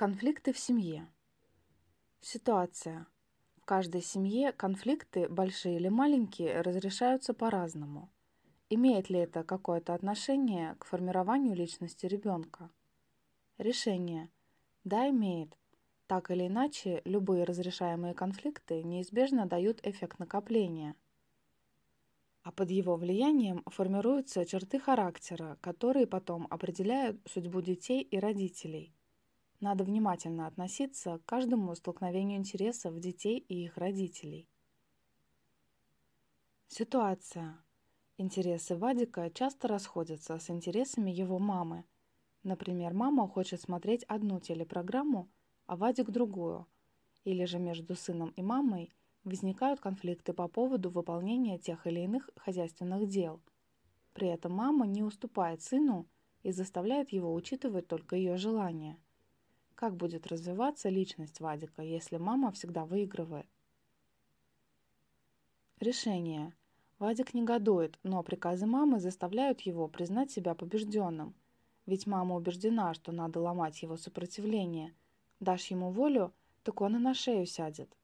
Конфликты в семье. Ситуация. В каждой семье конфликты, большие или маленькие, разрешаются по-разному. Имеет ли это какое-то отношение к формированию личности ребенка? Решение. Да, имеет. Так или иначе, любые разрешаемые конфликты неизбежно дают эффект накопления. А под его влиянием формируются черты характера, которые потом определяют судьбу детей и родителей – надо внимательно относиться к каждому столкновению интересов детей и их родителей. Ситуация. Интересы Вадика часто расходятся с интересами его мамы. Например, мама хочет смотреть одну телепрограмму, а Вадик другую. Или же между сыном и мамой возникают конфликты по поводу выполнения тех или иных хозяйственных дел. При этом мама не уступает сыну и заставляет его учитывать только ее желания – как будет развиваться личность Вадика, если мама всегда выигрывает? Решение. Вадик негодует, но приказы мамы заставляют его признать себя побежденным. Ведь мама убеждена, что надо ломать его сопротивление. Дашь ему волю, так он и на шею сядет.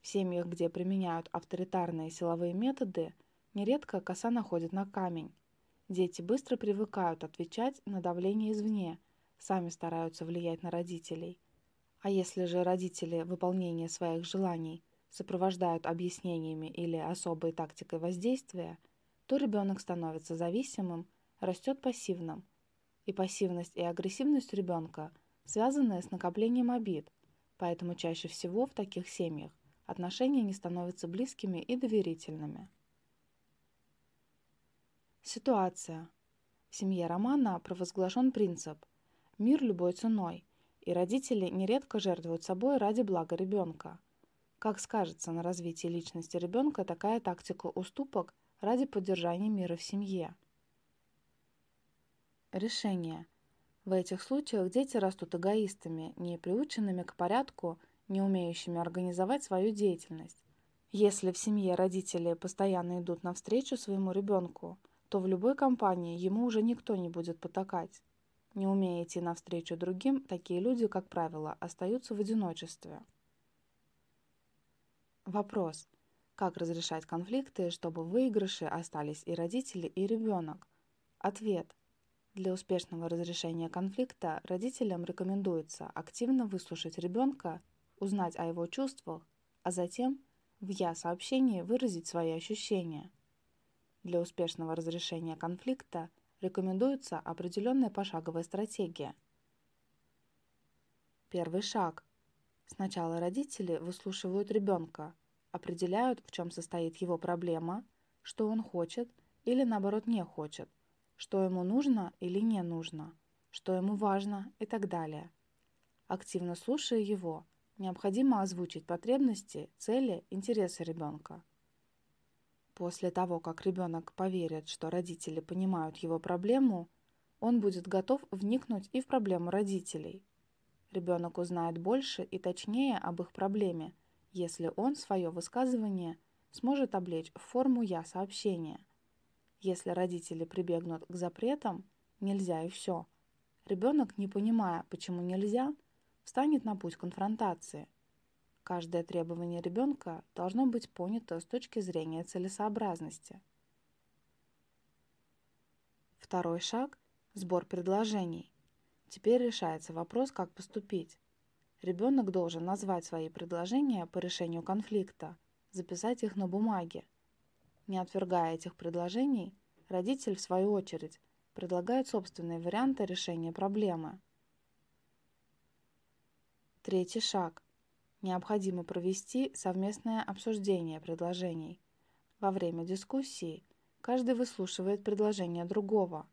В семьях, где применяют авторитарные силовые методы, нередко коса находит на камень. Дети быстро привыкают отвечать на давление извне – сами стараются влиять на родителей. А если же родители выполнение своих желаний сопровождают объяснениями или особой тактикой воздействия, то ребенок становится зависимым, растет пассивным. И пассивность и агрессивность ребенка связаны с накоплением обид, поэтому чаще всего в таких семьях отношения не становятся близкими и доверительными. Ситуация. В семье Романа провозглашен принцип – мир любой ценой, и родители нередко жертвуют собой ради блага ребенка. Как скажется на развитии личности ребенка такая тактика уступок ради поддержания мира в семье? Решение. В этих случаях дети растут эгоистами, не приученными к порядку, не умеющими организовать свою деятельность. Если в семье родители постоянно идут навстречу своему ребенку, то в любой компании ему уже никто не будет потакать. Не умея идти навстречу другим, такие люди, как правило, остаются в одиночестве. Вопрос. Как разрешать конфликты, чтобы выигрыши остались и родители, и ребенок? Ответ. Для успешного разрешения конфликта родителям рекомендуется активно выслушать ребенка, узнать о его чувствах, а затем в «я» сообщении выразить свои ощущения. Для успешного разрешения конфликта – рекомендуется определенная пошаговая стратегия. Первый шаг. Сначала родители выслушивают ребенка, определяют, в чем состоит его проблема, что он хочет или наоборот не хочет, что ему нужно или не нужно, что ему важно и так далее. Активно слушая его, необходимо озвучить потребности, цели, интересы ребенка – После того, как ребенок поверит, что родители понимают его проблему, он будет готов вникнуть и в проблему родителей. Ребенок узнает больше и точнее об их проблеме, если он свое высказывание сможет облечь в форму «я» сообщения. Если родители прибегнут к запретам «нельзя» и все, ребенок, не понимая, почему нельзя, встанет на путь конфронтации – Каждое требование ребенка должно быть понято с точки зрения целесообразности. Второй шаг – сбор предложений. Теперь решается вопрос, как поступить. Ребенок должен назвать свои предложения по решению конфликта, записать их на бумаге. Не отвергая этих предложений, родитель, в свою очередь, предлагает собственные варианты решения проблемы. Третий шаг – необходимо провести совместное обсуждение предложений. Во время дискуссии каждый выслушивает предложения другого.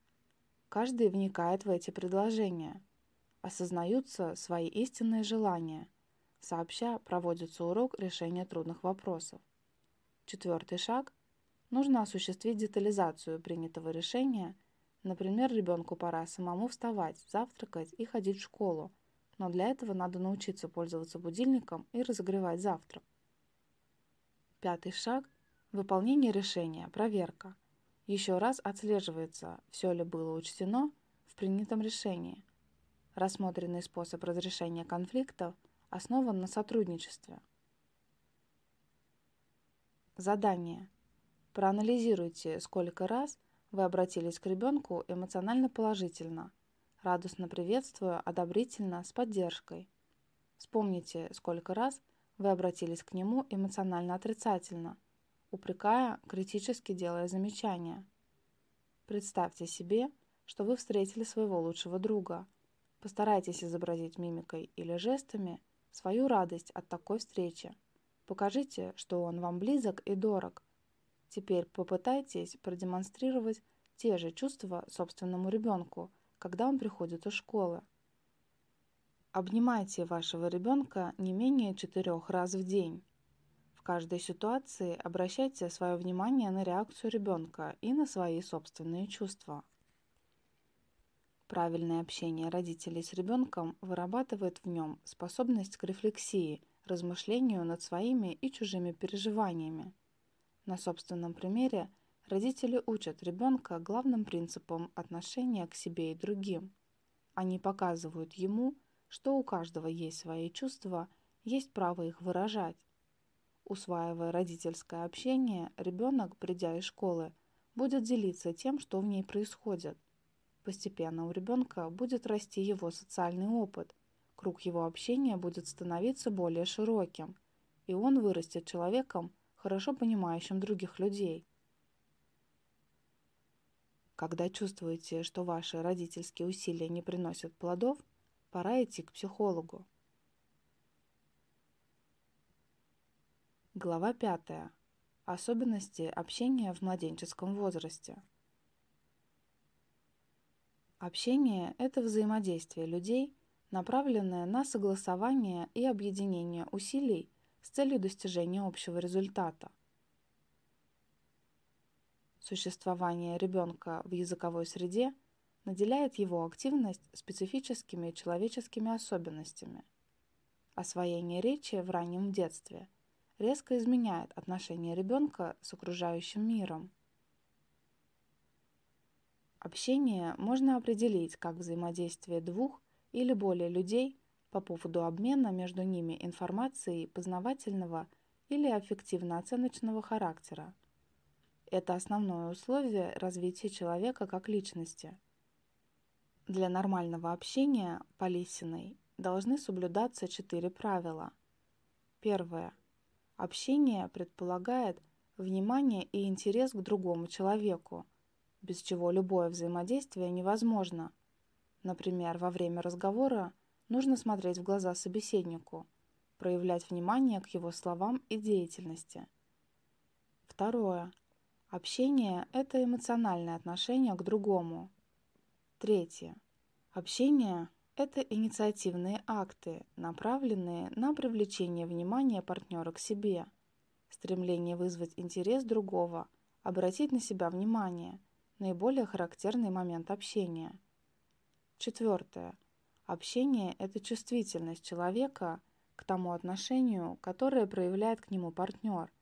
Каждый вникает в эти предложения. Осознаются свои истинные желания. Сообща проводится урок решения трудных вопросов. Четвертый шаг. Нужно осуществить детализацию принятого решения. Например, ребенку пора самому вставать, завтракать и ходить в школу – но для этого надо научиться пользоваться будильником и разогревать завтрак. Пятый шаг – выполнение решения, проверка. Еще раз отслеживается, все ли было учтено в принятом решении. Рассмотренный способ разрешения конфликтов основан на сотрудничестве. Задание. Проанализируйте, сколько раз вы обратились к ребенку эмоционально положительно – радостно приветствую, одобрительно, с поддержкой. Вспомните, сколько раз вы обратились к нему эмоционально отрицательно, упрекая, критически делая замечания. Представьте себе, что вы встретили своего лучшего друга. Постарайтесь изобразить мимикой или жестами свою радость от такой встречи. Покажите, что он вам близок и дорог. Теперь попытайтесь продемонстрировать те же чувства собственному ребенку – когда он приходит из школы. Обнимайте вашего ребенка не менее четырех раз в день. В каждой ситуации обращайте свое внимание на реакцию ребенка и на свои собственные чувства. Правильное общение родителей с ребенком вырабатывает в нем способность к рефлексии, размышлению над своими и чужими переживаниями. На собственном примере Родители учат ребенка главным принципам отношения к себе и другим. Они показывают ему, что у каждого есть свои чувства, есть право их выражать. Усваивая родительское общение, ребенок, придя из школы, будет делиться тем, что в ней происходит. Постепенно у ребенка будет расти его социальный опыт, круг его общения будет становиться более широким, и он вырастет человеком, хорошо понимающим других людей когда чувствуете, что ваши родительские усилия не приносят плодов, пора идти к психологу. Глава пятая. Особенности общения в младенческом возрасте. Общение – это взаимодействие людей, направленное на согласование и объединение усилий с целью достижения общего результата существование ребенка в языковой среде наделяет его активность специфическими человеческими особенностями. Освоение речи в раннем детстве резко изменяет отношение ребенка с окружающим миром. Общение можно определить как взаимодействие двух или более людей по поводу обмена между ними информацией познавательного или аффективно-оценочного характера – это основное условие развития человека как личности. Для нормального общения по Лисиной должны соблюдаться четыре правила. Первое. Общение предполагает внимание и интерес к другому человеку, без чего любое взаимодействие невозможно. Например, во время разговора нужно смотреть в глаза собеседнику, проявлять внимание к его словам и деятельности. Второе. Общение – это эмоциональное отношение к другому. Третье. Общение – это инициативные акты, направленные на привлечение внимания партнера к себе, стремление вызвать интерес другого, обратить на себя внимание – наиболее характерный момент общения. Четвертое. Общение – это чувствительность человека к тому отношению, которое проявляет к нему партнер –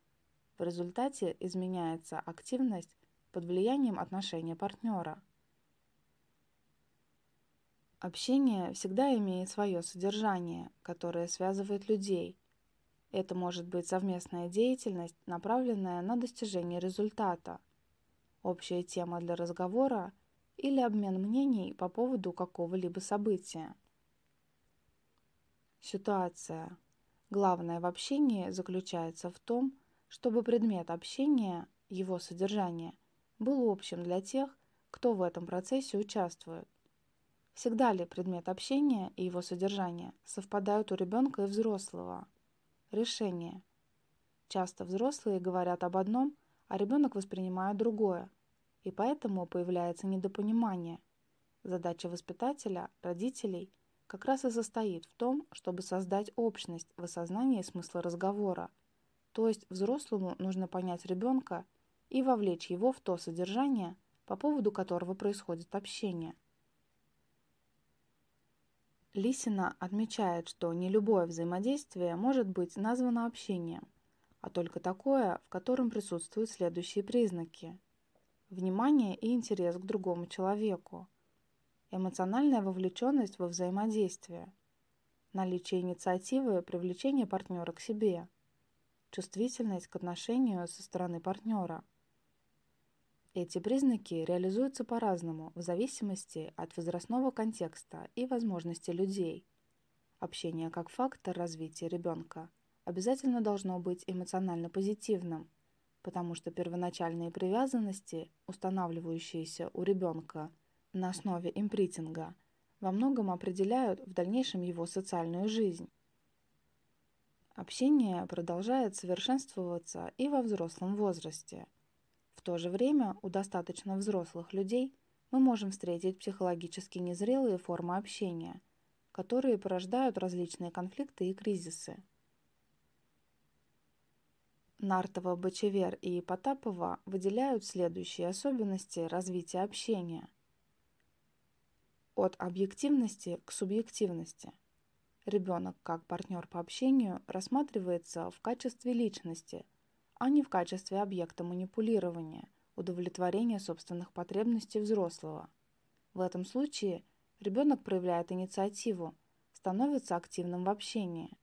в результате изменяется активность под влиянием отношения партнера. Общение всегда имеет свое содержание, которое связывает людей. Это может быть совместная деятельность, направленная на достижение результата, общая тема для разговора или обмен мнений по поводу какого-либо события. Ситуация. Главное в общении заключается в том, чтобы предмет общения, его содержание, был общим для тех, кто в этом процессе участвует. Всегда ли предмет общения и его содержание совпадают у ребенка и взрослого? Решение. Часто взрослые говорят об одном, а ребенок воспринимает другое, и поэтому появляется недопонимание. Задача воспитателя, родителей как раз и состоит в том, чтобы создать общность в осознании смысла разговора – то есть взрослому нужно понять ребенка и вовлечь его в то содержание, по поводу которого происходит общение. Лисина отмечает, что не любое взаимодействие может быть названо общением, а только такое, в котором присутствуют следующие признаки. Внимание и интерес к другому человеку. Эмоциональная вовлеченность во взаимодействие. Наличие инициативы, и привлечение партнера к себе – чувствительность к отношению со стороны партнера. Эти признаки реализуются по-разному в зависимости от возрастного контекста и возможностей людей. Общение как фактор развития ребенка обязательно должно быть эмоционально позитивным, потому что первоначальные привязанности, устанавливающиеся у ребенка на основе импритинга, во многом определяют в дальнейшем его социальную жизнь. Общение продолжает совершенствоваться и во взрослом возрасте. В то же время у достаточно взрослых людей мы можем встретить психологически незрелые формы общения, которые порождают различные конфликты и кризисы. Нартова, Бочевер и Потапова выделяют следующие особенности развития общения. От объективности к субъективности – Ребенок как партнер по общению рассматривается в качестве личности, а не в качестве объекта манипулирования, удовлетворения собственных потребностей взрослого. В этом случае ребенок проявляет инициативу, становится активным в общении.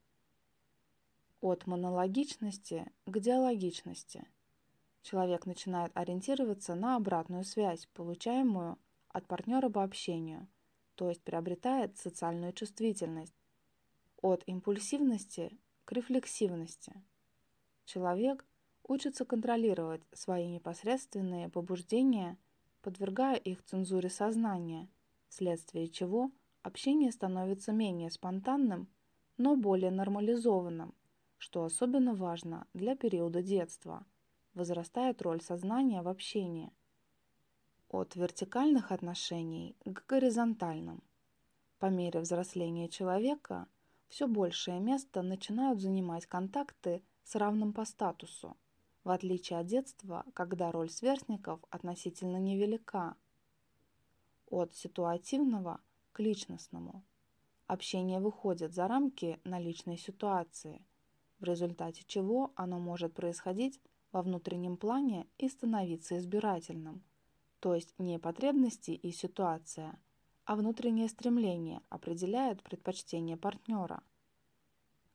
От монологичности к диалогичности. Человек начинает ориентироваться на обратную связь, получаемую от партнера по общению, то есть приобретает социальную чувствительность, от импульсивности к рефлексивности. Человек учится контролировать свои непосредственные побуждения, подвергая их цензуре сознания, вследствие чего общение становится менее спонтанным, но более нормализованным, что особенно важно для периода детства. Возрастает роль сознания в общении. От вертикальных отношений к горизонтальным. По мере взросления человека – все большее место начинают занимать контакты с равным по статусу, в отличие от детства, когда роль сверстников относительно невелика. От ситуативного к личностному. Общение выходит за рамки наличной ситуации, в результате чего оно может происходить во внутреннем плане и становиться избирательным, то есть не потребности и ситуация – а внутреннее стремление определяет предпочтение партнера.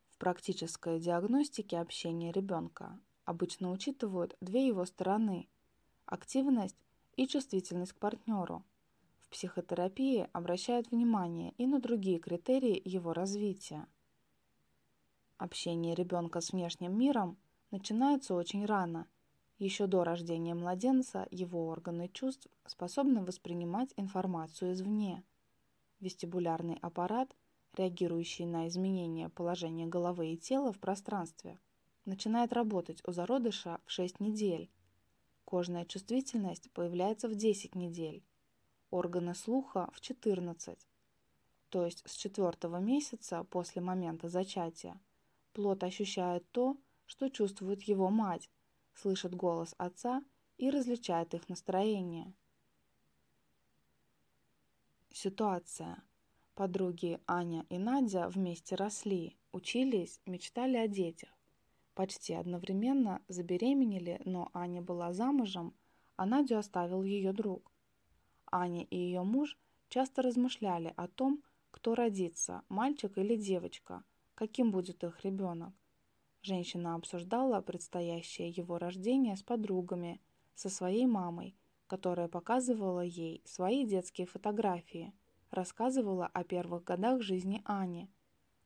В практической диагностике общения ребенка обычно учитывают две его стороны – активность и чувствительность к партнеру. В психотерапии обращают внимание и на другие критерии его развития. Общение ребенка с внешним миром начинается очень рано – еще до рождения младенца его органы чувств способны воспринимать информацию извне. Вестибулярный аппарат, реагирующий на изменение положения головы и тела в пространстве, начинает работать у зародыша в 6 недель. Кожная чувствительность появляется в 10 недель, органы слуха в 14. То есть с четвертого месяца после момента зачатия плод ощущает то, что чувствует его мать, слышит голос отца и различает их настроение. Ситуация. Подруги Аня и Надя вместе росли, учились, мечтали о детях. Почти одновременно забеременели, но Аня была замужем, а Надю оставил ее друг. Аня и ее муж часто размышляли о том, кто родится, мальчик или девочка, каким будет их ребенок – Женщина обсуждала предстоящее его рождение с подругами, со своей мамой, которая показывала ей свои детские фотографии, рассказывала о первых годах жизни Ани.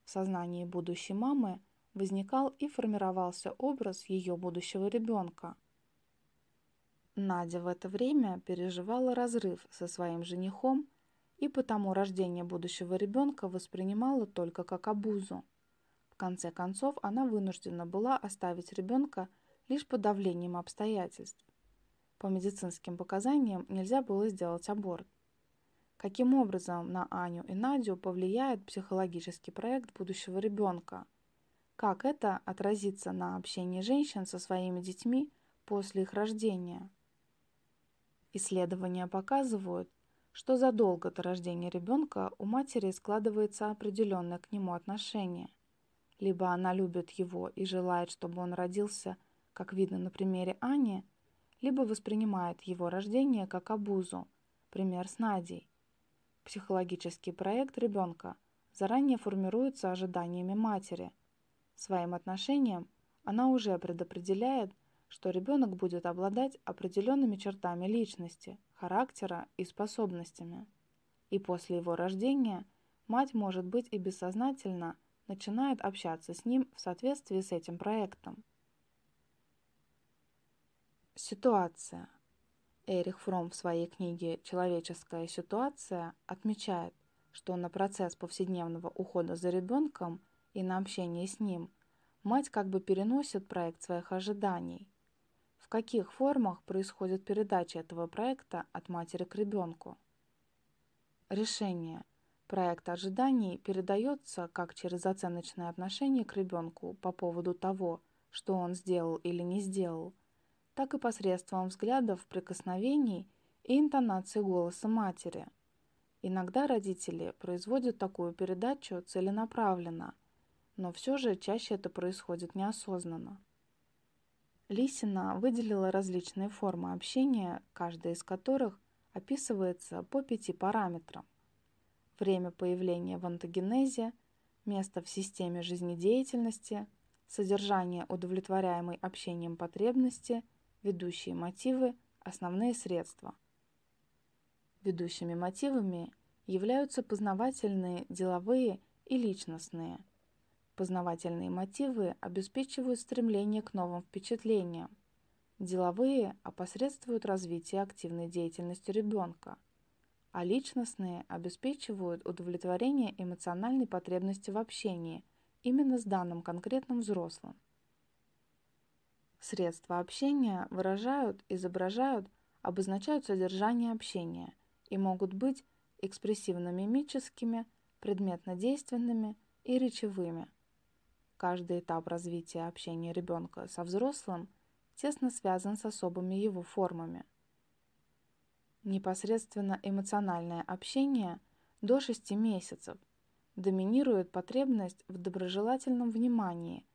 В сознании будущей мамы возникал и формировался образ ее будущего ребенка. Надя в это время переживала разрыв со своим женихом и потому рождение будущего ребенка воспринимала только как обузу. В конце концов, она вынуждена была оставить ребенка лишь под давлением обстоятельств. По медицинским показаниям нельзя было сделать аборт. Каким образом на Аню и Надю повлияет психологический проект будущего ребенка? Как это отразится на общении женщин со своими детьми после их рождения? Исследования показывают, что задолго до рождения ребенка у матери складывается определенное к нему отношение – либо она любит его и желает, чтобы он родился, как видно на примере Ани, либо воспринимает его рождение как обузу, пример с Надей. Психологический проект ребенка заранее формируется ожиданиями матери. Своим отношением она уже предопределяет, что ребенок будет обладать определенными чертами личности, характера и способностями. И после его рождения мать может быть и бессознательно – начинает общаться с ним в соответствии с этим проектом. Ситуация. Эрих Фром в своей книге «Человеческая ситуация» отмечает, что на процесс повседневного ухода за ребенком и на общение с ним мать как бы переносит проект своих ожиданий. В каких формах происходит передача этого проекта от матери к ребенку? Решение – Проект ожиданий передается как через оценочное отношение к ребенку по поводу того, что он сделал или не сделал, так и посредством взглядов, прикосновений и интонации голоса матери. Иногда родители производят такую передачу целенаправленно, но все же чаще это происходит неосознанно. Лисина выделила различные формы общения, каждая из которых описывается по пяти параметрам время появления в антогенезе, место в системе жизнедеятельности, содержание удовлетворяемой общением потребности, ведущие мотивы, основные средства. Ведущими мотивами являются познавательные, деловые и личностные. Познавательные мотивы обеспечивают стремление к новым впечатлениям. Деловые опосредствуют развитие активной деятельности ребенка – а личностные обеспечивают удовлетворение эмоциональной потребности в общении именно с данным конкретным взрослым. Средства общения выражают, изображают, обозначают содержание общения и могут быть экспрессивно-мимическими, предметно-действенными и речевыми. Каждый этап развития общения ребенка со взрослым тесно связан с особыми его формами – непосредственно эмоциональное общение до 6 месяцев. Доминирует потребность в доброжелательном внимании.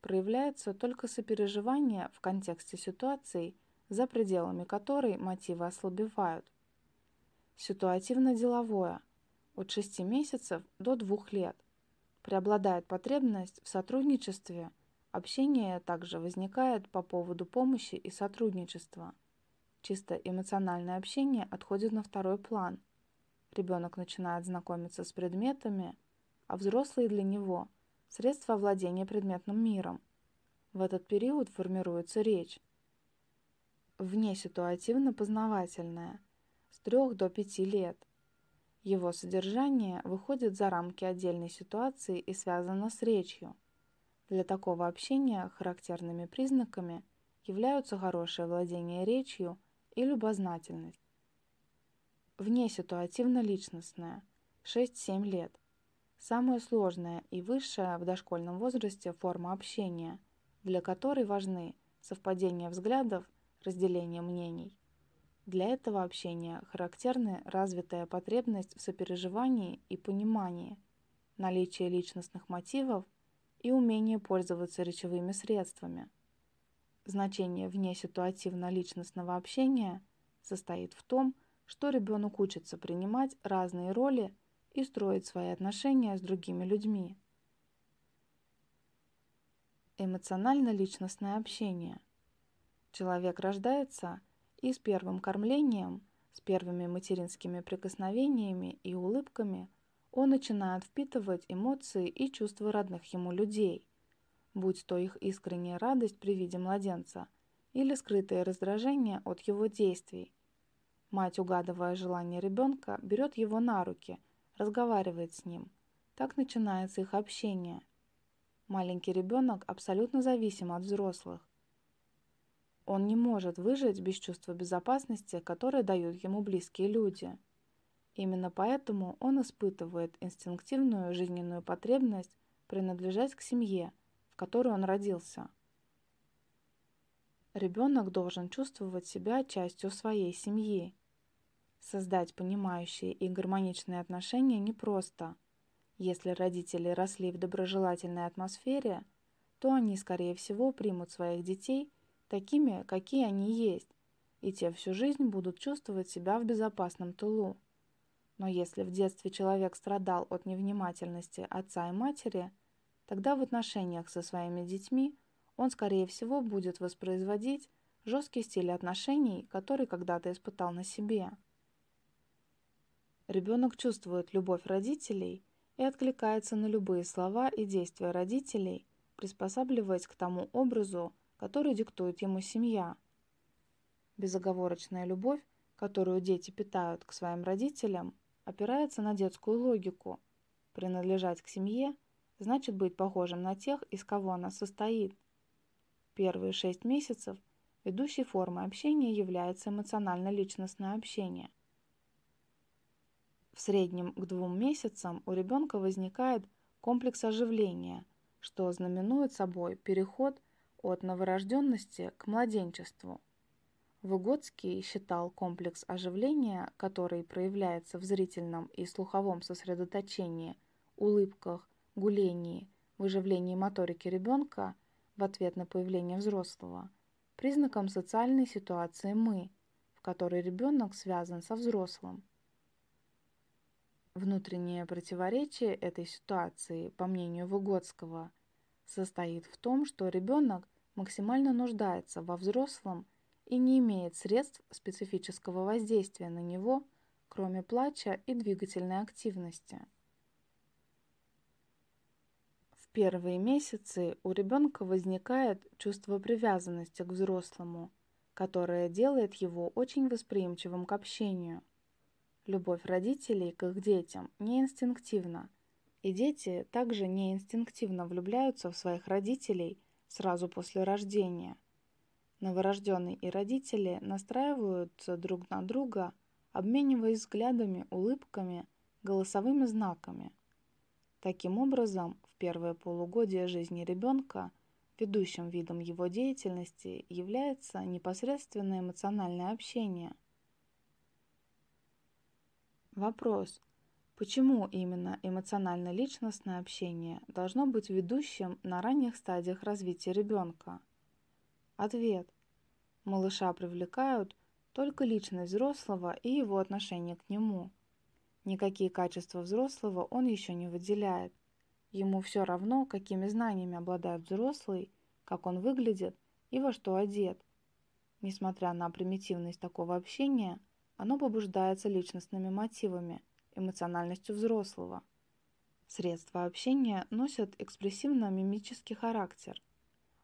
Проявляется только сопереживание в контексте ситуации, за пределами которой мотивы ослабевают. Ситуативно-деловое. От 6 месяцев до 2 лет. Преобладает потребность в сотрудничестве. Общение также возникает по поводу помощи и сотрудничества – чисто эмоциональное общение отходит на второй план. Ребенок начинает знакомиться с предметами, а взрослые для него – средства овладения предметным миром. В этот период формируется речь. вне ситуативно познавательная с трех до пяти лет. Его содержание выходит за рамки отдельной ситуации и связано с речью. Для такого общения характерными признаками являются хорошее владение речью – и любознательность. Внеситуативно-личностная. 6-7 лет. Самая сложная и высшая в дошкольном возрасте форма общения, для которой важны совпадение взглядов, разделение мнений. Для этого общения характерны развитая потребность в сопереживании и понимании, наличие личностных мотивов и умение пользоваться речевыми средствами – Значение вне ситуативно-личностного общения состоит в том, что ребенок учится принимать разные роли и строить свои отношения с другими людьми. Эмоционально-личностное общение. Человек рождается и с первым кормлением, с первыми материнскими прикосновениями и улыбками он начинает впитывать эмоции и чувства родных ему людей – будь то их искренняя радость при виде младенца или скрытое раздражение от его действий. Мать, угадывая желание ребенка, берет его на руки, разговаривает с ним. Так начинается их общение. Маленький ребенок абсолютно зависим от взрослых. Он не может выжить без чувства безопасности, которое дают ему близкие люди. Именно поэтому он испытывает инстинктивную жизненную потребность принадлежать к семье – в которой он родился. Ребенок должен чувствовать себя частью своей семьи. Создать понимающие и гармоничные отношения непросто. Если родители росли в доброжелательной атмосфере, то они, скорее всего, примут своих детей такими, какие они есть, и те всю жизнь будут чувствовать себя в безопасном тылу. Но если в детстве человек страдал от невнимательности отца и матери – тогда в отношениях со своими детьми он, скорее всего, будет воспроизводить жесткий стиль отношений, который когда-то испытал на себе. Ребенок чувствует любовь родителей и откликается на любые слова и действия родителей, приспосабливаясь к тому образу, который диктует ему семья. Безоговорочная любовь, которую дети питают к своим родителям, опирается на детскую логику. Принадлежать к семье – значит быть похожим на тех, из кого она состоит. Первые шесть месяцев ведущей формой общения является эмоционально-личностное общение. В среднем к двум месяцам у ребенка возникает комплекс оживления, что знаменует собой переход от новорожденности к младенчеству. Выгодский считал комплекс оживления, который проявляется в зрительном и слуховом сосредоточении, улыбках, гулении, выживлении моторики ребенка в ответ на появление взрослого, признаком социальной ситуации «мы», в которой ребенок связан со взрослым. Внутреннее противоречие этой ситуации, по мнению Выгодского, состоит в том, что ребенок максимально нуждается во взрослом и не имеет средств специфического воздействия на него, кроме плача и двигательной активности первые месяцы у ребенка возникает чувство привязанности к взрослому, которое делает его очень восприимчивым к общению. Любовь родителей к их детям не инстинктивна, и дети также не инстинктивно влюбляются в своих родителей сразу после рождения. Новорожденный и родители настраиваются друг на друга, обмениваясь взглядами, улыбками, голосовыми знаками – Таким образом, в первое полугодие жизни ребенка ведущим видом его деятельности является непосредственное эмоциональное общение. Вопрос. Почему именно эмоционально-личностное общение должно быть ведущим на ранних стадиях развития ребенка? Ответ. Малыша привлекают только личность взрослого и его отношение к нему – Никакие качества взрослого он еще не выделяет. Ему все равно, какими знаниями обладает взрослый, как он выглядит и во что одет. Несмотря на примитивность такого общения, оно побуждается личностными мотивами, эмоциональностью взрослого. Средства общения носят экспрессивно-мимический характер.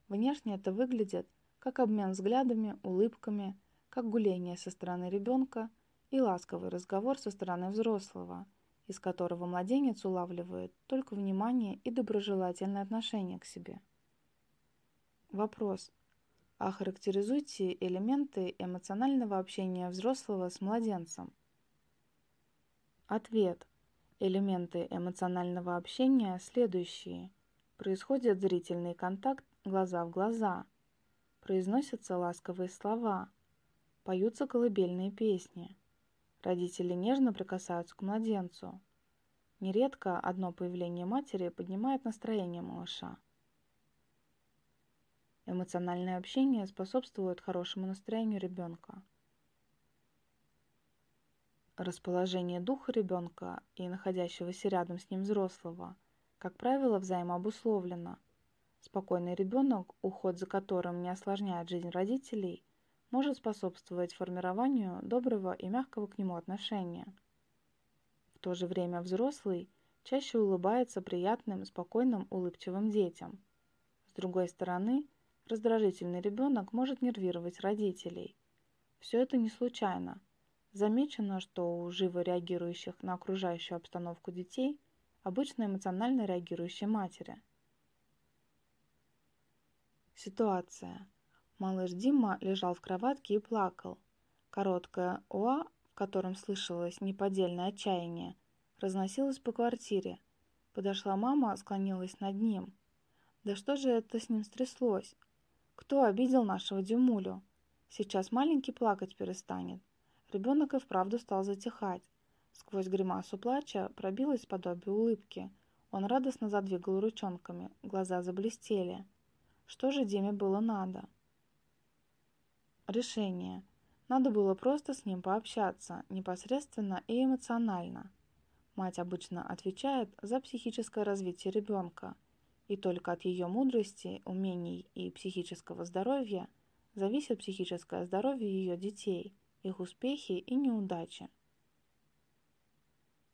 Внешне это выглядит как обмен взглядами, улыбками, как гуление со стороны ребенка – и ласковый разговор со стороны взрослого, из которого младенец улавливает только внимание и доброжелательное отношение к себе. Вопрос. А характеризуйте элементы эмоционального общения взрослого с младенцем. Ответ. Элементы эмоционального общения следующие. Происходит зрительный контакт глаза в глаза. Произносятся ласковые слова. Поются колыбельные песни. Родители нежно прикасаются к младенцу. Нередко одно появление матери поднимает настроение малыша. Эмоциональное общение способствует хорошему настроению ребенка. Расположение духа ребенка и находящегося рядом с ним взрослого, как правило, взаимообусловлено. Спокойный ребенок, уход за которым не осложняет жизнь родителей – может способствовать формированию доброго и мягкого к нему отношения. В то же время взрослый чаще улыбается приятным, спокойным, улыбчивым детям. С другой стороны, раздражительный ребенок может нервировать родителей. Все это не случайно. Замечено, что у живо реагирующих на окружающую обстановку детей обычно эмоционально реагирующие матери. Ситуация. Малыш Дима лежал в кроватке и плакал. Короткое «уа», в котором слышалось неподдельное отчаяние, разносилось по квартире. Подошла мама, склонилась над ним. Да что же это с ним стряслось? Кто обидел нашего Димулю? Сейчас маленький плакать перестанет. Ребенок и вправду стал затихать. Сквозь гримасу плача пробилось подобие улыбки. Он радостно задвигал ручонками, глаза заблестели. Что же Диме было надо? Решение. Надо было просто с ним пообщаться, непосредственно и эмоционально. Мать обычно отвечает за психическое развитие ребенка, и только от ее мудрости, умений и психического здоровья зависит психическое здоровье ее детей, их успехи и неудачи.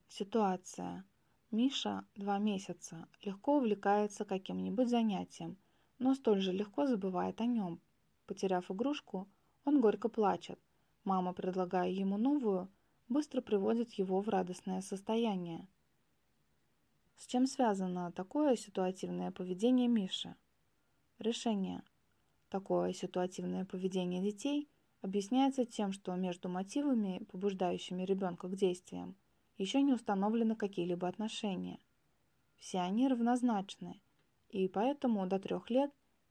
Ситуация. Миша два месяца легко увлекается каким-нибудь занятием, но столь же легко забывает о нем. Потеряв игрушку, он горько плачет. Мама, предлагая ему новую, быстро приводит его в радостное состояние. С чем связано такое ситуативное поведение Миши? Решение. Такое ситуативное поведение детей объясняется тем, что между мотивами, побуждающими ребенка к действиям, еще не установлены какие-либо отношения. Все они равнозначны, и поэтому до трех лет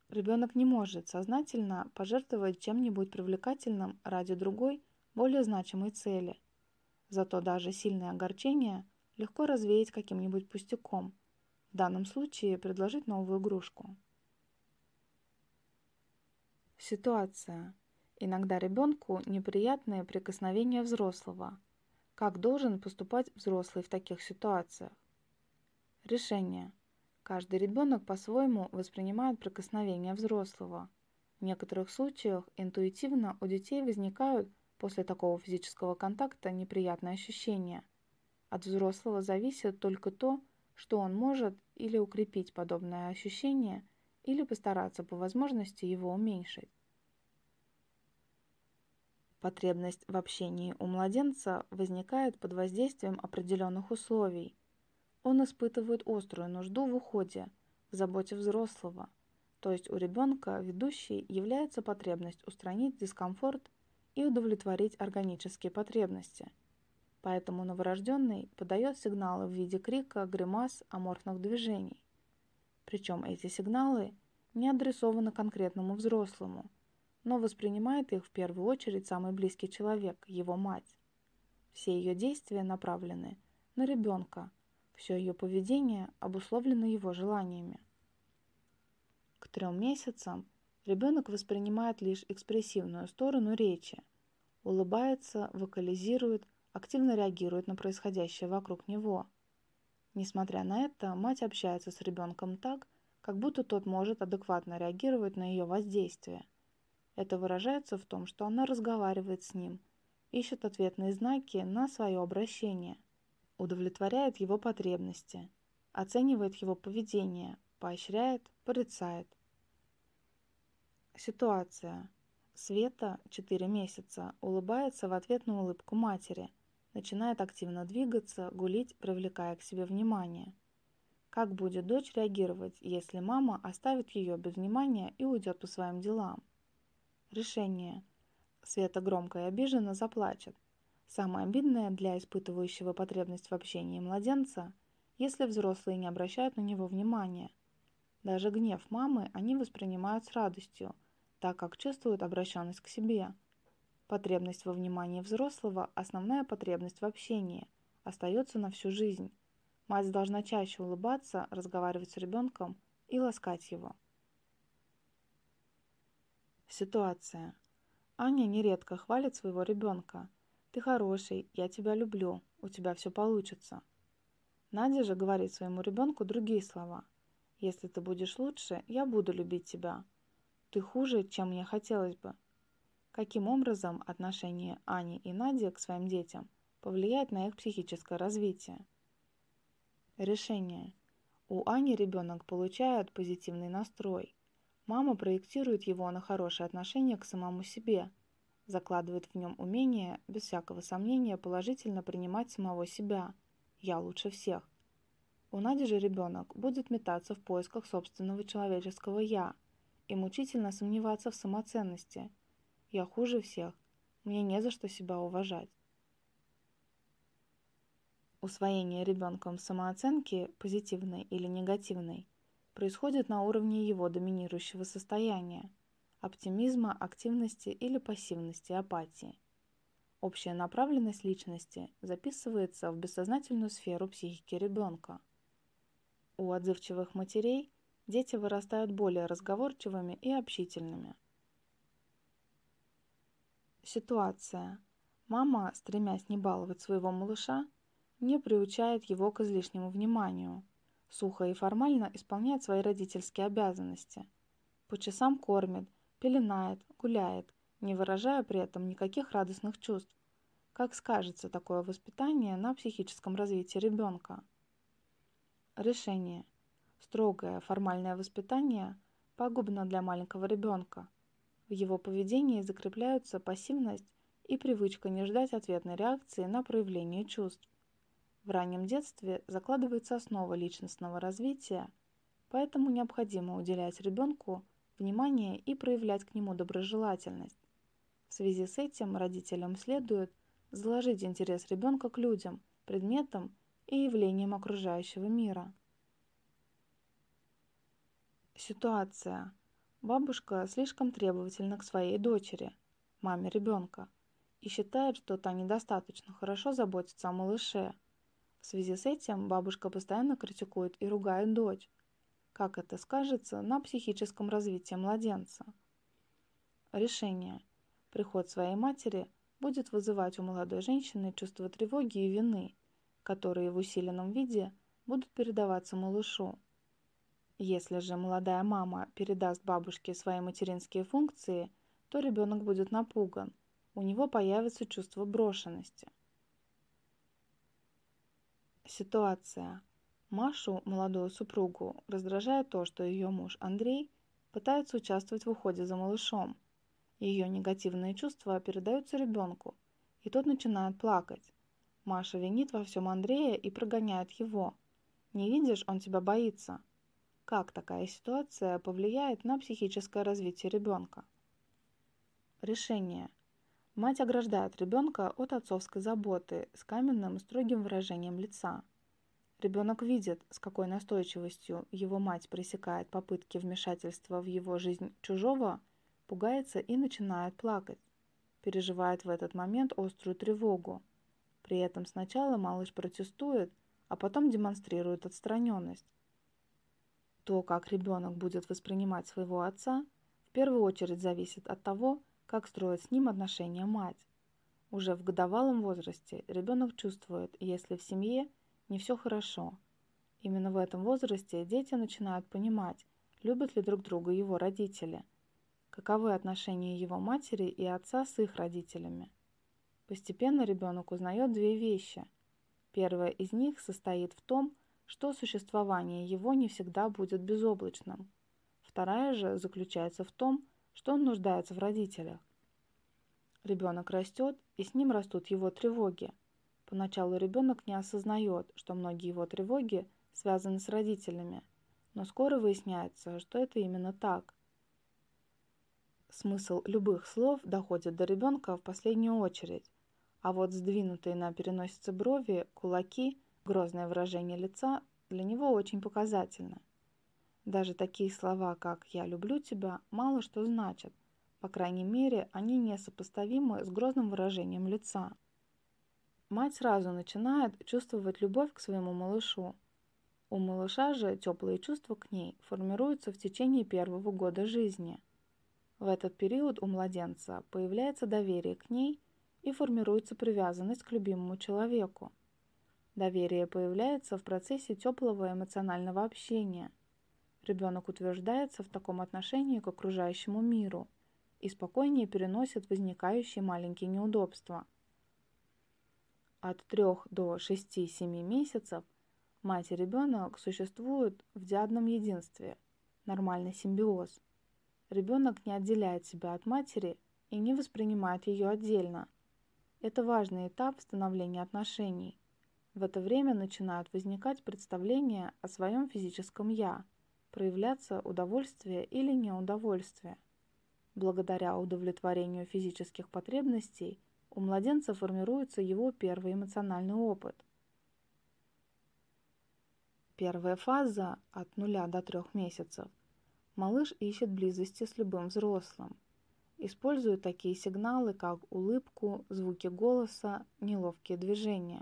Ребенок не может сознательно пожертвовать чем-нибудь привлекательным ради другой, более значимой цели. Зато даже сильное огорчение легко развеять каким-нибудь пустяком, в данном случае предложить новую игрушку. Ситуация. Иногда ребенку неприятное прикосновение взрослого. Как должен поступать взрослый в таких ситуациях? Решение. Каждый ребенок по-своему воспринимает прикосновение взрослого. В некоторых случаях интуитивно у детей возникают после такого физического контакта неприятные ощущения. От взрослого зависит только то, что он может или укрепить подобное ощущение, или постараться по возможности его уменьшить. Потребность в общении у младенца возникает под воздействием определенных условий, он испытывает острую нужду в уходе, в заботе взрослого. То есть у ребенка ведущей является потребность устранить дискомфорт и удовлетворить органические потребности. Поэтому новорожденный подает сигналы в виде крика, гримас, аморфных движений. Причем эти сигналы не адресованы конкретному взрослому, но воспринимает их в первую очередь самый близкий человек, его мать. Все ее действия направлены на ребенка, все ее поведение обусловлено его желаниями. К трем месяцам ребенок воспринимает лишь экспрессивную сторону речи, улыбается, вокализирует, активно реагирует на происходящее вокруг него. Несмотря на это, мать общается с ребенком так, как будто тот может адекватно реагировать на ее воздействие. Это выражается в том, что она разговаривает с ним, ищет ответные знаки на свое обращение – удовлетворяет его потребности, оценивает его поведение, поощряет, порицает. Ситуация. Света, 4 месяца, улыбается в ответ на улыбку матери, начинает активно двигаться, гулить, привлекая к себе внимание. Как будет дочь реагировать, если мама оставит ее без внимания и уйдет по своим делам? Решение. Света громко и обиженно заплачет. Самое обидное для испытывающего потребность в общении младенца, если взрослые не обращают на него внимания. Даже гнев мамы они воспринимают с радостью, так как чувствуют обращенность к себе. Потребность во внимании взрослого – основная потребность в общении, остается на всю жизнь. Мать должна чаще улыбаться, разговаривать с ребенком и ласкать его. Ситуация. Аня нередко хвалит своего ребенка – ты хороший, я тебя люблю, у тебя все получится. Надя же говорит своему ребенку другие слова. Если ты будешь лучше, я буду любить тебя. Ты хуже, чем мне хотелось бы. Каким образом отношение Ани и Нади к своим детям повлияет на их психическое развитие? Решение. У Ани ребенок получает позитивный настрой. Мама проектирует его на хорошие отношения к самому себе – закладывает в нем умение, без всякого сомнения, положительно принимать самого себя. Я лучше всех. У Нади же ребенок будет метаться в поисках собственного человеческого «я» и мучительно сомневаться в самоценности. Я хуже всех. Мне не за что себя уважать. Усвоение ребенком самооценки, позитивной или негативной, происходит на уровне его доминирующего состояния – оптимизма, активности или пассивности, апатии. Общая направленность личности записывается в бессознательную сферу психики ребенка. У отзывчивых матерей дети вырастают более разговорчивыми и общительными. Ситуация. Мама, стремясь не баловать своего малыша, не приучает его к излишнему вниманию, сухо и формально исполняет свои родительские обязанности, по часам кормит, пеленает, гуляет, не выражая при этом никаких радостных чувств. Как скажется такое воспитание на психическом развитии ребенка? Решение. Строгое формальное воспитание пагубно для маленького ребенка. В его поведении закрепляются пассивность и привычка не ждать ответной реакции на проявление чувств. В раннем детстве закладывается основа личностного развития, поэтому необходимо уделять ребенку – внимание и проявлять к нему доброжелательность. В связи с этим родителям следует заложить интерес ребенка к людям, предметам и явлениям окружающего мира. Ситуация. Бабушка слишком требовательна к своей дочери, маме ребенка, и считает, что та недостаточно хорошо заботится о малыше. В связи с этим бабушка постоянно критикует и ругает дочь, как это скажется на психическом развитии младенца. Решение. Приход своей матери будет вызывать у молодой женщины чувство тревоги и вины, которые в усиленном виде будут передаваться малышу. Если же молодая мама передаст бабушке свои материнские функции, то ребенок будет напуган, у него появится чувство брошенности. Ситуация – Машу, молодую супругу, раздражает то, что ее муж Андрей пытается участвовать в уходе за малышом. Ее негативные чувства передаются ребенку, и тот начинает плакать. Маша винит во всем Андрея и прогоняет его. «Не видишь, он тебя боится». Как такая ситуация повлияет на психическое развитие ребенка? Решение. Мать ограждает ребенка от отцовской заботы с каменным строгим выражением лица – Ребенок видит, с какой настойчивостью его мать пресекает попытки вмешательства в его жизнь чужого, пугается и начинает плакать. Переживает в этот момент острую тревогу. При этом сначала малыш протестует, а потом демонстрирует отстраненность. То, как ребенок будет воспринимать своего отца, в первую очередь зависит от того, как строит с ним отношения мать. Уже в годовалом возрасте ребенок чувствует, если в семье – не все хорошо. Именно в этом возрасте дети начинают понимать, любят ли друг друга его родители, каковы отношения его матери и отца с их родителями. Постепенно ребенок узнает две вещи. Первая из них состоит в том, что существование его не всегда будет безоблачным. Вторая же заключается в том, что он нуждается в родителях. Ребенок растет, и с ним растут его тревоги – Поначалу ребенок не осознает, что многие его тревоги связаны с родителями, но скоро выясняется, что это именно так. Смысл любых слов доходит до ребенка в последнюю очередь, а вот сдвинутые на переносице брови, кулаки, грозное выражение лица для него очень показательно. Даже такие слова, как «я люблю тебя», мало что значат. По крайней мере, они несопоставимы с грозным выражением лица – Мать сразу начинает чувствовать любовь к своему малышу. У малыша же теплые чувства к ней формируются в течение первого года жизни. В этот период у младенца появляется доверие к ней и формируется привязанность к любимому человеку. Доверие появляется в процессе теплого эмоционального общения. Ребенок утверждается в таком отношении к окружающему миру и спокойнее переносит возникающие маленькие неудобства – от 3 до 6-7 месяцев мать и ребенок существуют в диадном единстве, нормальный симбиоз. Ребенок не отделяет себя от матери и не воспринимает ее отдельно. Это важный этап становления отношений. В это время начинают возникать представления о своем физическом «я», проявляться удовольствие или неудовольствие. Благодаря удовлетворению физических потребностей – у младенца формируется его первый эмоциональный опыт. Первая фаза от нуля до трех месяцев. Малыш ищет близости с любым взрослым. Использует такие сигналы, как улыбку, звуки голоса, неловкие движения.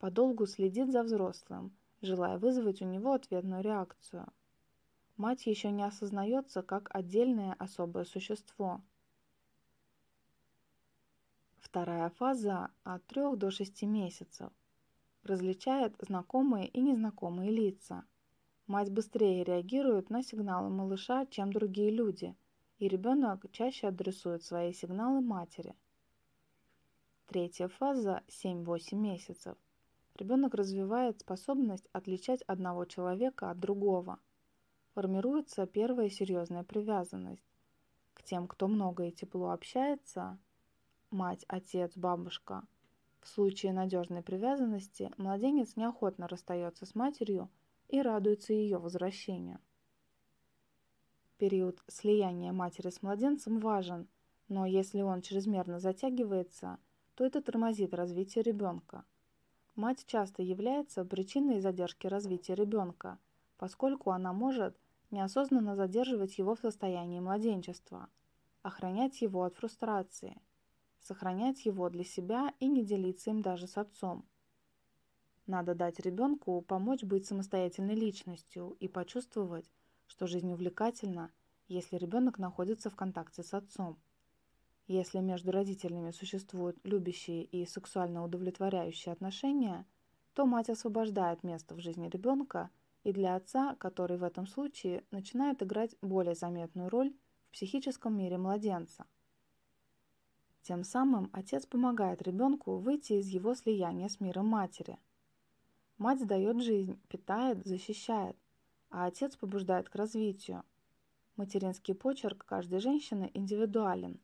Подолгу следит за взрослым, желая вызвать у него ответную реакцию. Мать еще не осознается как отдельное особое существо – Вторая фаза от 3 до 6 месяцев. Различает знакомые и незнакомые лица. Мать быстрее реагирует на сигналы малыша, чем другие люди, и ребенок чаще адресует свои сигналы матери. Третья фаза 7-8 месяцев. Ребенок развивает способность отличать одного человека от другого. Формируется первая серьезная привязанность. К тем, кто много и тепло общается – мать, отец, бабушка. В случае надежной привязанности младенец неохотно расстается с матерью и радуется ее возвращению. Период слияния матери с младенцем важен, но если он чрезмерно затягивается, то это тормозит развитие ребенка. Мать часто является причиной задержки развития ребенка, поскольку она может неосознанно задерживать его в состоянии младенчества, охранять его от фрустрации – сохранять его для себя и не делиться им даже с отцом. Надо дать ребенку помочь быть самостоятельной личностью и почувствовать, что жизнь увлекательна, если ребенок находится в контакте с отцом. Если между родителями существуют любящие и сексуально удовлетворяющие отношения, то мать освобождает место в жизни ребенка и для отца, который в этом случае начинает играть более заметную роль в психическом мире младенца. Тем самым отец помогает ребенку выйти из его слияния с миром матери. Мать дает жизнь, питает, защищает, а отец побуждает к развитию. Материнский почерк каждой женщины индивидуален.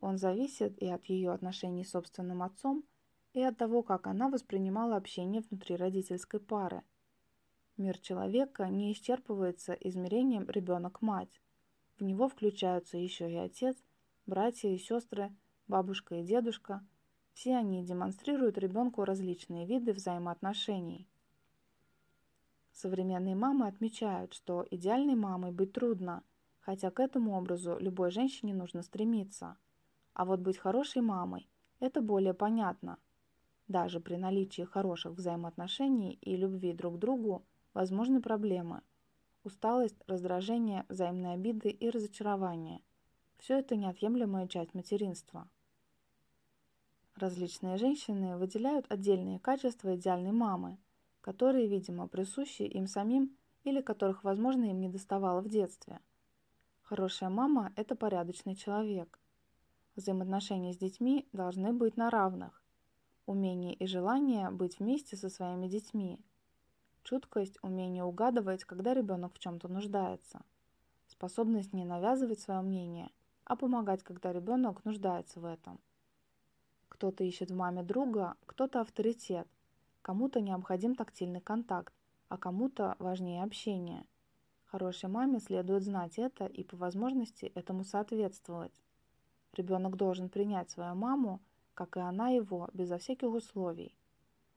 Он зависит и от ее отношений с собственным отцом, и от того, как она воспринимала общение внутри родительской пары. Мир человека не исчерпывается измерением ребенок-мать. В него включаются еще и отец, братья и сестры – бабушка и дедушка, все они демонстрируют ребенку различные виды взаимоотношений. Современные мамы отмечают, что идеальной мамой быть трудно, хотя к этому образу любой женщине нужно стремиться. А вот быть хорошей мамой – это более понятно. Даже при наличии хороших взаимоотношений и любви друг к другу возможны проблемы – усталость, раздражение, взаимные обиды и разочарование. Все это неотъемлемая часть материнства. Различные женщины выделяют отдельные качества идеальной мамы, которые, видимо, присущи им самим или которых, возможно, им не доставало в детстве. Хорошая мама – это порядочный человек. Взаимоотношения с детьми должны быть на равных. Умение и желание быть вместе со своими детьми. Чуткость, умение угадывать, когда ребенок в чем-то нуждается. Способность не навязывать свое мнение, а помогать, когда ребенок нуждается в этом. Кто-то ищет в маме друга, кто-то авторитет. Кому-то необходим тактильный контакт, а кому-то важнее общение. Хорошей маме следует знать это и по возможности этому соответствовать. Ребенок должен принять свою маму, как и она его, безо всяких условий.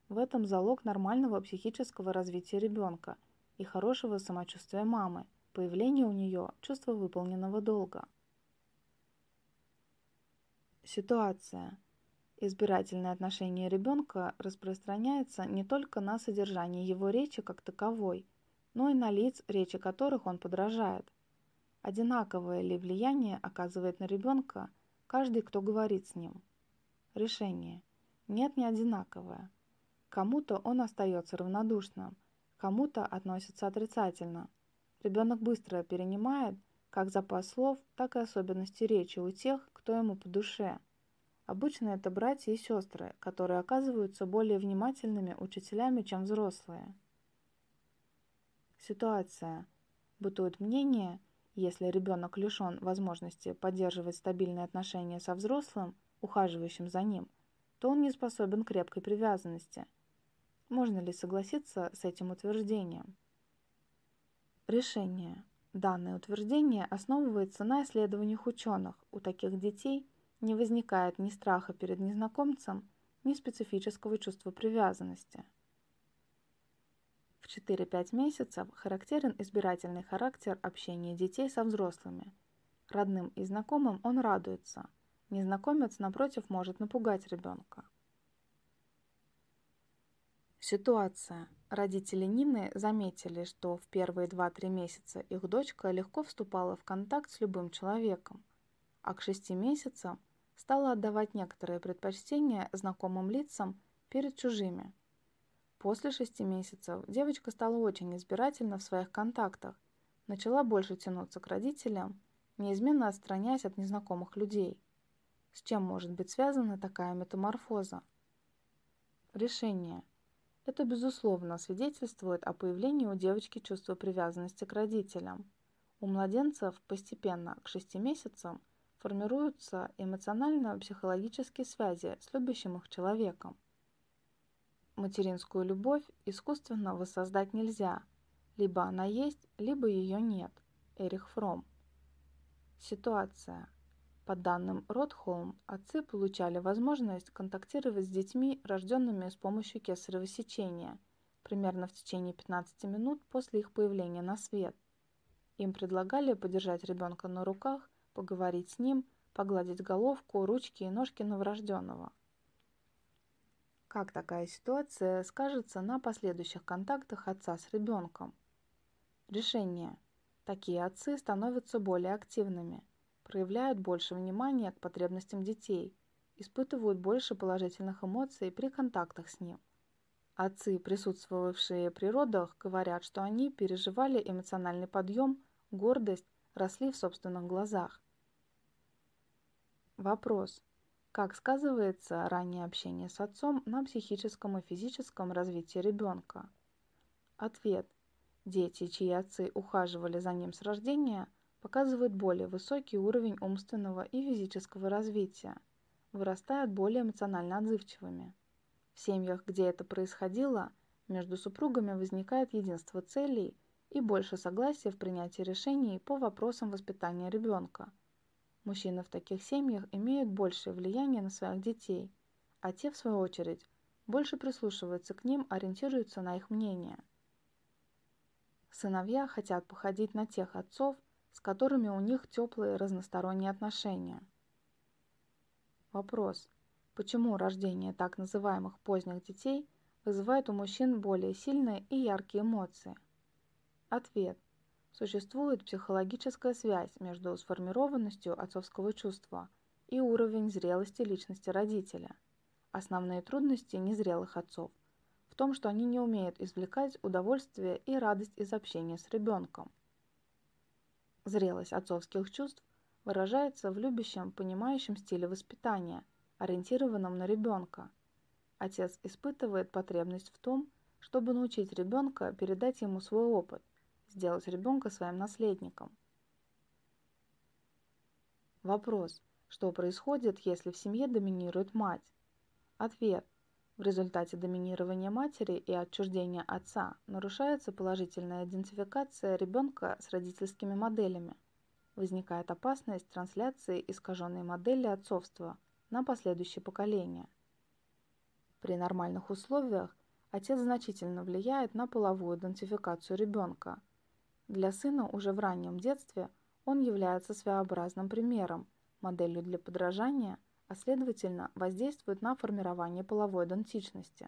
В этом залог нормального психического развития ребенка и хорошего самочувствия мамы, появление у нее чувства выполненного долга. Ситуация – избирательное отношение ребенка распространяется не только на содержание его речи как таковой, но и на лиц, речи которых он подражает. Одинаковое ли влияние оказывает на ребенка каждый, кто говорит с ним? Решение. Нет, не одинаковое. Кому-то он остается равнодушным, кому-то относится отрицательно. Ребенок быстро перенимает как запас слов, так и особенности речи у тех, кто ему по душе – Обычно это братья и сестры, которые оказываются более внимательными учителями, чем взрослые. Ситуация. Бытует мнение, если ребенок лишен возможности поддерживать стабильные отношения со взрослым, ухаживающим за ним, то он не способен к крепкой привязанности. Можно ли согласиться с этим утверждением? Решение. Данное утверждение основывается на исследованиях ученых у таких детей, не возникает ни страха перед незнакомцем, ни специфического чувства привязанности. В 4-5 месяцев характерен избирательный характер общения детей со взрослыми. Родным и знакомым он радуется. Незнакомец, напротив, может напугать ребенка. Ситуация. Родители Нины заметили, что в первые 2-3 месяца их дочка легко вступала в контакт с любым человеком, а к 6 месяцам – стала отдавать некоторые предпочтения знакомым лицам перед чужими. После шести месяцев девочка стала очень избирательна в своих контактах, начала больше тянуться к родителям, неизменно отстраняясь от незнакомых людей. С чем может быть связана такая метаморфоза? Решение. Это, безусловно, свидетельствует о появлении у девочки чувства привязанности к родителям. У младенцев постепенно к шести месяцам формируются эмоционально-психологические связи с любящим их человеком. Материнскую любовь искусственно воссоздать нельзя, либо она есть, либо ее нет. Эрих Фром. Ситуация. По данным Ротхолм, отцы получали возможность контактировать с детьми, рожденными с помощью кесарево сечения, примерно в течение 15 минут после их появления на свет. Им предлагали подержать ребенка на руках поговорить с ним, погладить головку, ручки и ножки новорожденного. Как такая ситуация скажется на последующих контактах отца с ребенком? Решение. Такие отцы становятся более активными, проявляют больше внимания к потребностям детей, испытывают больше положительных эмоций при контактах с ним. Отцы, присутствовавшие при родах, говорят, что они переживали эмоциональный подъем, гордость росли в собственных глазах. Вопрос. Как сказывается раннее общение с отцом на психическом и физическом развитии ребенка? Ответ. Дети, чьи отцы ухаживали за ним с рождения, показывают более высокий уровень умственного и физического развития, вырастают более эмоционально отзывчивыми. В семьях, где это происходило, между супругами возникает единство целей – и больше согласия в принятии решений по вопросам воспитания ребенка. Мужчины в таких семьях имеют большее влияние на своих детей, а те, в свою очередь, больше прислушиваются к ним, ориентируются на их мнение. Сыновья хотят походить на тех отцов, с которыми у них теплые разносторонние отношения. Вопрос. Почему рождение так называемых поздних детей вызывает у мужчин более сильные и яркие эмоции – Ответ. Существует психологическая связь между сформированностью отцовского чувства и уровень зрелости личности родителя. Основные трудности незрелых отцов в том, что они не умеют извлекать удовольствие и радость из общения с ребенком. Зрелость отцовских чувств выражается в любящем, понимающем стиле воспитания, ориентированном на ребенка. Отец испытывает потребность в том, чтобы научить ребенка передать ему свой опыт, сделать ребенка своим наследником. Вопрос. Что происходит, если в семье доминирует мать? Ответ. В результате доминирования матери и отчуждения отца нарушается положительная идентификация ребенка с родительскими моделями. Возникает опасность трансляции искаженной модели отцовства на последующие поколения. При нормальных условиях отец значительно влияет на половую идентификацию ребенка – для сына уже в раннем детстве он является своеобразным примером, моделью для подражания, а следовательно воздействует на формирование половой идентичности.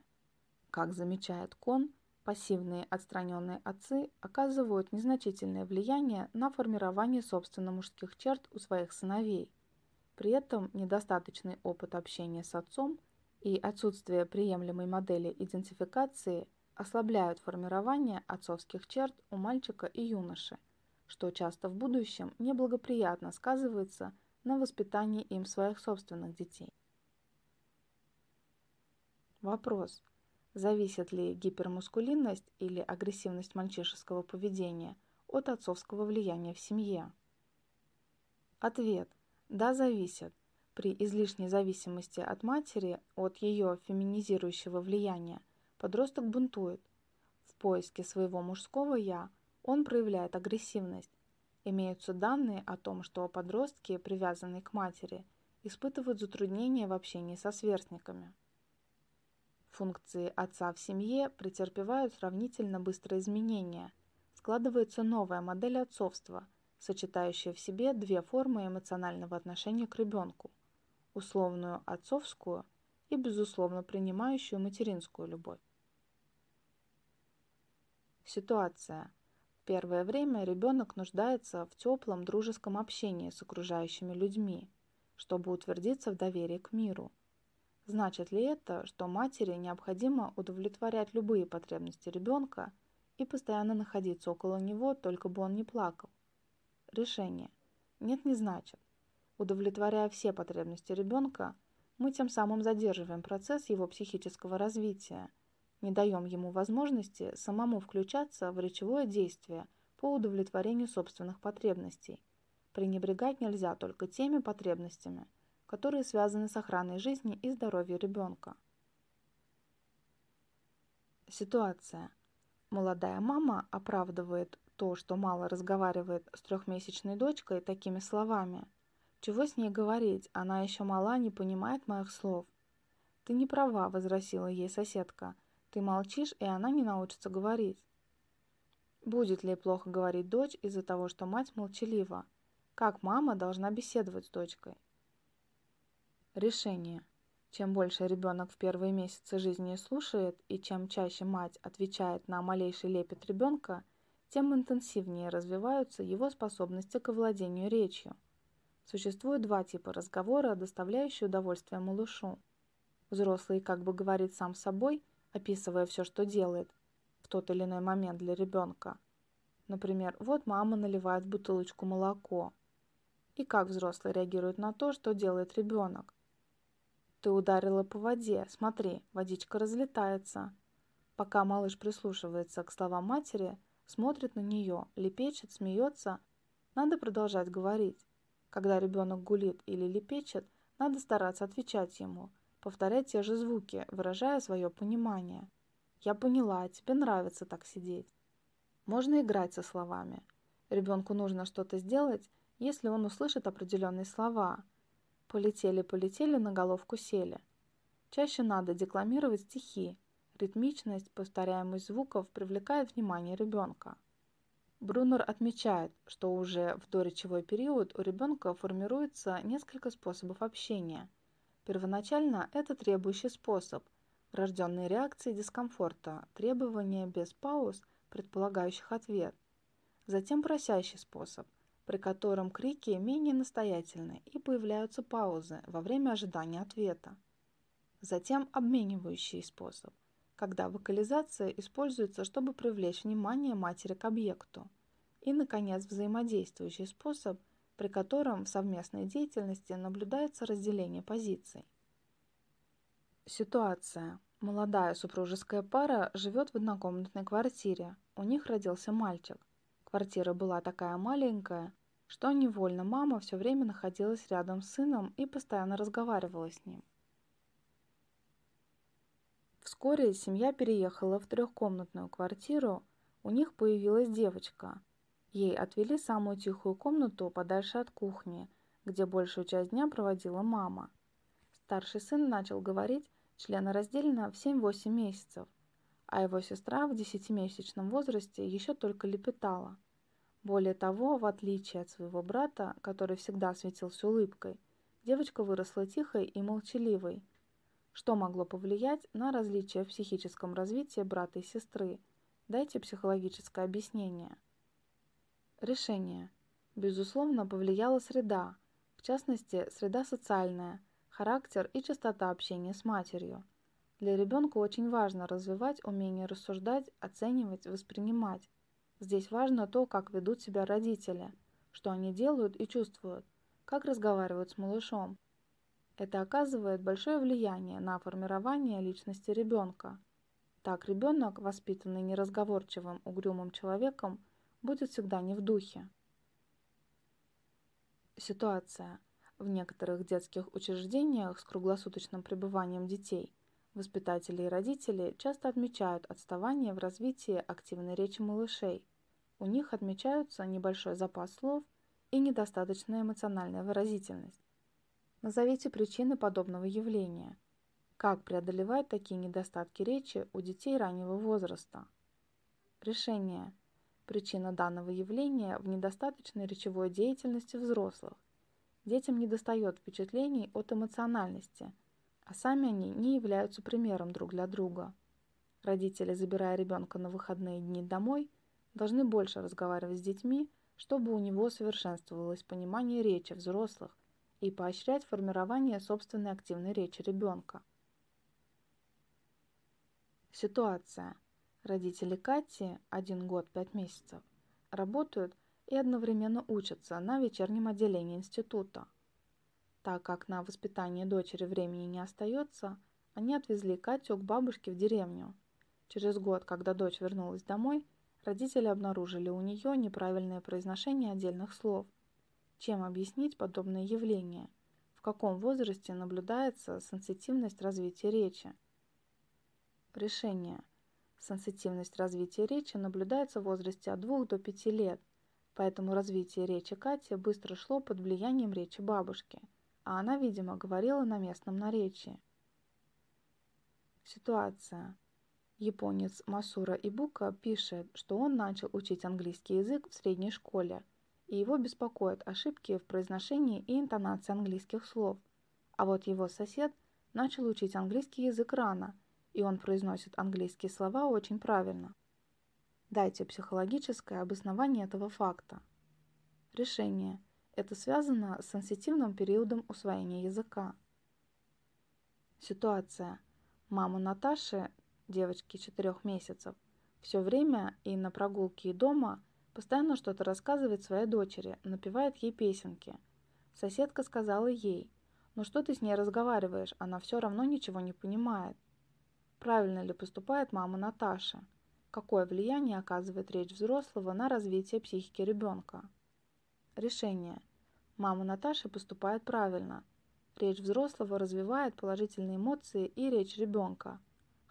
Как замечает Кон, пассивные отстраненные отцы оказывают незначительное влияние на формирование собственно мужских черт у своих сыновей. При этом недостаточный опыт общения с отцом и отсутствие приемлемой модели идентификации ослабляют формирование отцовских черт у мальчика и юноши, что часто в будущем неблагоприятно сказывается на воспитании им своих собственных детей. Вопрос. Зависит ли гипермускулинность или агрессивность мальчишеского поведения от отцовского влияния в семье? Ответ. Да, зависит. При излишней зависимости от матери, от ее феминизирующего влияния – Подросток бунтует. В поиске своего мужского «я» он проявляет агрессивность. Имеются данные о том, что подростки, привязанные к матери, испытывают затруднения в общении со сверстниками. Функции отца в семье претерпевают сравнительно быстрые изменения. Складывается новая модель отцовства, сочетающая в себе две формы эмоционального отношения к ребенку – условную отцовскую и, безусловно, принимающую материнскую любовь. Ситуация. Первое время ребенок нуждается в теплом дружеском общении с окружающими людьми, чтобы утвердиться в доверии к миру. Значит ли это, что матери необходимо удовлетворять любые потребности ребенка и постоянно находиться около него, только бы он не плакал? Решение. Нет, не значит. Удовлетворяя все потребности ребенка, мы тем самым задерживаем процесс его психического развития – не даем ему возможности самому включаться в речевое действие по удовлетворению собственных потребностей. Пренебрегать нельзя только теми потребностями, которые связаны с охраной жизни и здоровья ребенка. Ситуация. Молодая мама оправдывает то, что мало разговаривает с трехмесячной дочкой такими словами. «Чего с ней говорить? Она еще мала, не понимает моих слов». «Ты не права», — возразила ей соседка. Ты молчишь, и она не научится говорить. Будет ли плохо говорить дочь из-за того, что мать молчалива? Как мама должна беседовать с дочкой? Решение. Чем больше ребенок в первые месяцы жизни слушает, и чем чаще мать отвечает на малейший лепет ребенка, тем интенсивнее развиваются его способности к овладению речью. Существует два типа разговора, доставляющие удовольствие малышу. Взрослый как бы говорит сам собой – описывая все, что делает в тот или иной момент для ребенка. Например, вот мама наливает в бутылочку молоко. И как взрослый реагирует на то, что делает ребенок? Ты ударила по воде, смотри, водичка разлетается. Пока малыш прислушивается к словам матери, смотрит на нее, лепечет, смеется, надо продолжать говорить. Когда ребенок гулит или лепечет, надо стараться отвечать ему – повторять те же звуки, выражая свое понимание. «Я поняла, тебе нравится так сидеть». Можно играть со словами. Ребенку нужно что-то сделать, если он услышит определенные слова. Полетели-полетели, на головку сели. Чаще надо декламировать стихи. Ритмичность, повторяемость звуков привлекает внимание ребенка. Брунер отмечает, что уже в доречевой период у ребенка формируется несколько способов общения – Первоначально это требующий способ, рожденный реакцией дискомфорта, требования без пауз, предполагающих ответ. Затем просящий способ, при котором крики менее настоятельны и появляются паузы во время ожидания ответа. Затем обменивающий способ, когда вокализация используется, чтобы привлечь внимание матери к объекту. И, наконец, взаимодействующий способ – при котором в совместной деятельности наблюдается разделение позиций. Ситуация. Молодая супружеская пара живет в однокомнатной квартире. У них родился мальчик. Квартира была такая маленькая, что невольно мама все время находилась рядом с сыном и постоянно разговаривала с ним. Вскоре семья переехала в трехкомнатную квартиру, у них появилась девочка – Ей отвели самую тихую комнату подальше от кухни, где большую часть дня проводила мама. Старший сын начал говорить члены членораздельно в 7-8 месяцев, а его сестра в 10-месячном возрасте еще только лепетала. Более того, в отличие от своего брата, который всегда светился улыбкой, девочка выросла тихой и молчаливой, что могло повлиять на различия в психическом развитии брата и сестры. Дайте психологическое объяснение. Решение. Безусловно, повлияла среда, в частности, среда социальная, характер и частота общения с матерью. Для ребенка очень важно развивать умение рассуждать, оценивать, воспринимать. Здесь важно то, как ведут себя родители, что они делают и чувствуют, как разговаривают с малышом. Это оказывает большое влияние на формирование личности ребенка. Так ребенок, воспитанный неразговорчивым, угрюмым человеком, будет всегда не в духе. Ситуация. В некоторых детских учреждениях с круглосуточным пребыванием детей воспитатели и родители часто отмечают отставание в развитии активной речи малышей. У них отмечаются небольшой запас слов и недостаточная эмоциональная выразительность. Назовите причины подобного явления. Как преодолевать такие недостатки речи у детей раннего возраста? Решение – Причина данного явления в недостаточной речевой деятельности взрослых. Детям недостает впечатлений от эмоциональности, а сами они не являются примером друг для друга. Родители, забирая ребенка на выходные дни домой, должны больше разговаривать с детьми, чтобы у него совершенствовалось понимание речи взрослых и поощрять формирование собственной активной речи ребенка. Ситуация – Родители Кати, один год, пять месяцев, работают и одновременно учатся на вечернем отделении института. Так как на воспитание дочери времени не остается, они отвезли Катю к бабушке в деревню. Через год, когда дочь вернулась домой, родители обнаружили у нее неправильное произношение отдельных слов. Чем объяснить подобное явление? В каком возрасте наблюдается сенситивность развития речи? Решение – Сенситивность развития речи наблюдается в возрасте от 2 до 5 лет, поэтому развитие речи Кати быстро шло под влиянием речи бабушки, а она, видимо, говорила на местном наречии. Ситуация. Японец Масура Ибука пишет, что он начал учить английский язык в средней школе, и его беспокоят ошибки в произношении и интонации английских слов. А вот его сосед начал учить английский язык рано – и он произносит английские слова очень правильно. Дайте психологическое обоснование этого факта. Решение. Это связано с сенситивным периодом усвоения языка. Ситуация. Мама Наташи, девочки 4 месяцев, все время и на прогулке и дома постоянно что-то рассказывает своей дочери, напевает ей песенки. Соседка сказала ей, ну что ты с ней разговариваешь, она все равно ничего не понимает. Правильно ли поступает мама Наташа? Какое влияние оказывает речь взрослого на развитие психики ребенка? Решение. Мама Наташи поступает правильно. Речь взрослого развивает положительные эмоции и речь ребенка.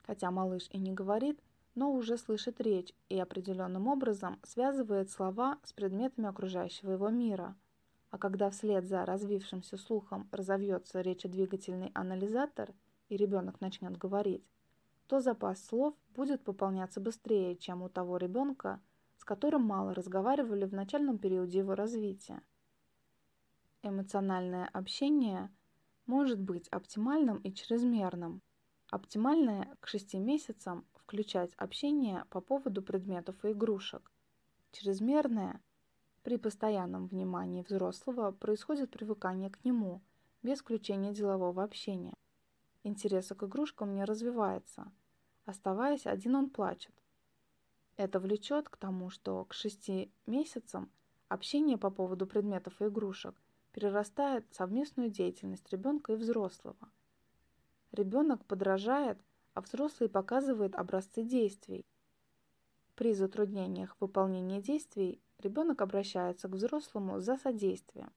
Хотя малыш и не говорит, но уже слышит речь и определенным образом связывает слова с предметами окружающего его мира. А когда вслед за развившимся слухом разовьется речедвигательный анализатор и ребенок начнет говорить, то запас слов будет пополняться быстрее, чем у того ребенка, с которым мало разговаривали в начальном периоде его развития. Эмоциональное общение может быть оптимальным и чрезмерным. Оптимальное к 6 месяцам включать общение по поводу предметов и игрушек. Чрезмерное при постоянном внимании взрослого происходит привыкание к нему, без включения делового общения. Интереса к игрушкам не развивается – Оставаясь один, он плачет. Это влечет к тому, что к шести месяцам общение по поводу предметов и игрушек перерастает в совместную деятельность ребенка и взрослого. Ребенок подражает, а взрослый показывает образцы действий. При затруднениях выполнения действий ребенок обращается к взрослому за содействием.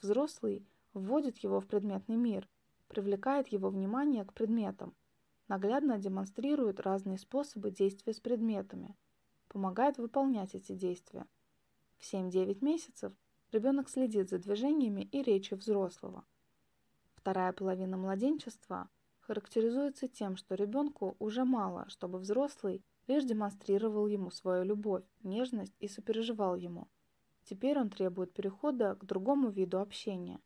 Взрослый вводит его в предметный мир, привлекает его внимание к предметам – наглядно демонстрирует разные способы действия с предметами, помогает выполнять эти действия. В 7-9 месяцев ребенок следит за движениями и речью взрослого. Вторая половина младенчества характеризуется тем, что ребенку уже мало, чтобы взрослый лишь демонстрировал ему свою любовь, нежность и сопереживал ему. Теперь он требует перехода к другому виду общения.